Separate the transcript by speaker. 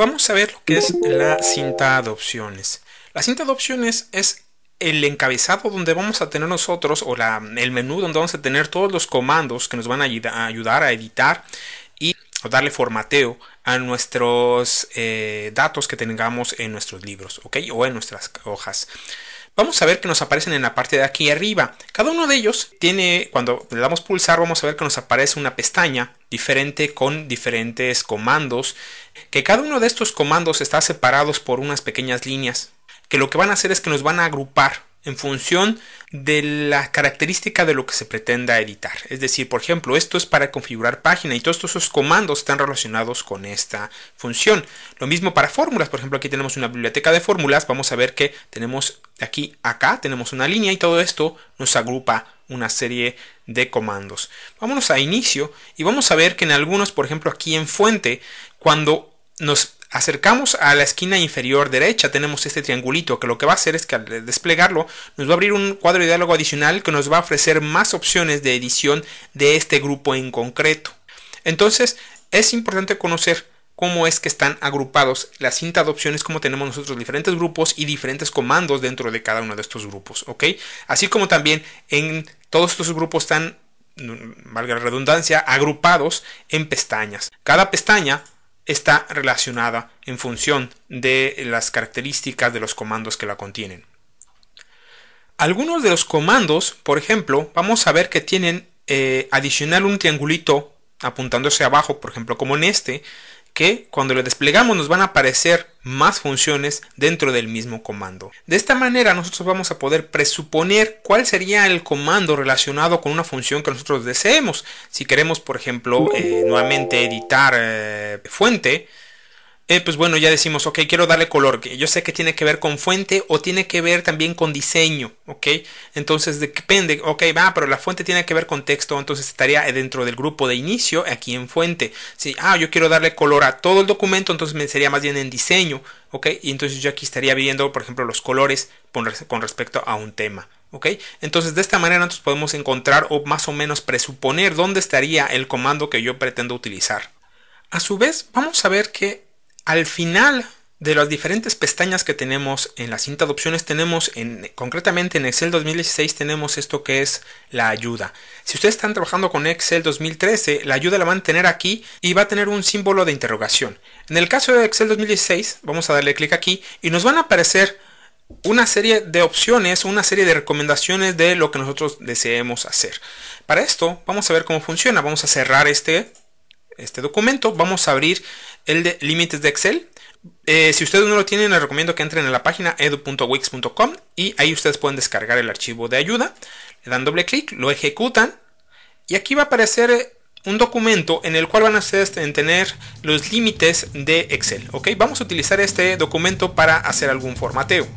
Speaker 1: Vamos a ver lo que es la cinta de opciones. La cinta de opciones es el encabezado donde vamos a tener nosotros o el menú donde vamos a tener todos los comandos que nos van a, ayudar a editar y darle formateo a nuestros eh, datos que tengamos en nuestros libros ¿ok? o en nuestras hojas vamos a ver que nos aparecen en la parte de aquí arriba. Cada uno de ellos tiene, cuando le damos pulsar, vamos a ver que nos aparece una pestaña diferente con diferentes comandos, que cada uno de estos comandos está separados por unas pequeñas líneas, que lo que van a hacer es que nos van a agrupar en función de la característica de lo que se pretenda editar. Es decir, por ejemplo, esto es para configurar página y todos estos comandos están relacionados con esta función. Lo mismo para fórmulas, por ejemplo, aquí tenemos una biblioteca de fórmulas, vamos a ver que tenemos aquí, acá, tenemos una línea y todo esto nos agrupa una serie de comandos. Vámonos a inicio y vamos a ver que en algunos, por ejemplo, aquí en fuente, cuando nos acercamos a la esquina inferior derecha tenemos este triangulito que lo que va a hacer es que al desplegarlo nos va a abrir un cuadro de diálogo adicional que nos va a ofrecer más opciones de edición de este grupo en concreto. Entonces es importante conocer cómo es que están agrupados la cinta de opciones, como tenemos nosotros diferentes grupos y diferentes comandos dentro de cada uno de estos grupos, ¿ok? Así como también en todos estos grupos están, mm, valga la redundancia, agrupados en pestañas. Cada pestaña está relacionada en función de las características de los comandos que la contienen. Algunos de los comandos, por ejemplo, vamos a ver que tienen eh, adicional un triangulito apuntándose abajo, por ejemplo, como en este, que cuando lo desplegamos nos van a aparecer más funciones dentro del mismo comando. De esta manera nosotros vamos a poder presuponer cuál sería el comando relacionado con una función que nosotros deseemos. Si queremos, por ejemplo, eh, nuevamente editar eh, fuente, eh, pues bueno, ya decimos, ok, quiero darle color. Yo sé que tiene que ver con fuente o tiene que ver también con diseño, ok. Entonces depende, ok, va, pero la fuente tiene que ver con texto, entonces estaría dentro del grupo de inicio aquí en fuente. Si, ah, yo quiero darle color a todo el documento, entonces me sería más bien en diseño, ok. Y entonces yo aquí estaría viendo, por ejemplo, los colores con respecto a un tema. ¿OK? Entonces de esta manera nosotros podemos encontrar o más o menos presuponer dónde estaría el comando que yo pretendo utilizar. A su vez, vamos a ver que al final de las diferentes pestañas que tenemos en la cinta de opciones, tenemos en, concretamente en Excel 2016 tenemos esto que es la ayuda. Si ustedes están trabajando con Excel 2013, la ayuda la van a tener aquí y va a tener un símbolo de interrogación. En el caso de Excel 2016, vamos a darle clic aquí y nos van a aparecer una serie de opciones, una serie de recomendaciones de lo que nosotros deseemos hacer. Para esto, vamos a ver cómo funciona. Vamos a cerrar este, este documento, vamos a abrir el de límites de Excel. Eh, si ustedes no lo tienen, les recomiendo que entren a la página edu.wix.com y ahí ustedes pueden descargar el archivo de ayuda. Le dan doble clic, lo ejecutan y aquí va a aparecer eh, un documento en el cual van a este, tener los límites de Excel. ¿ok? Vamos a utilizar este documento para hacer algún formateo.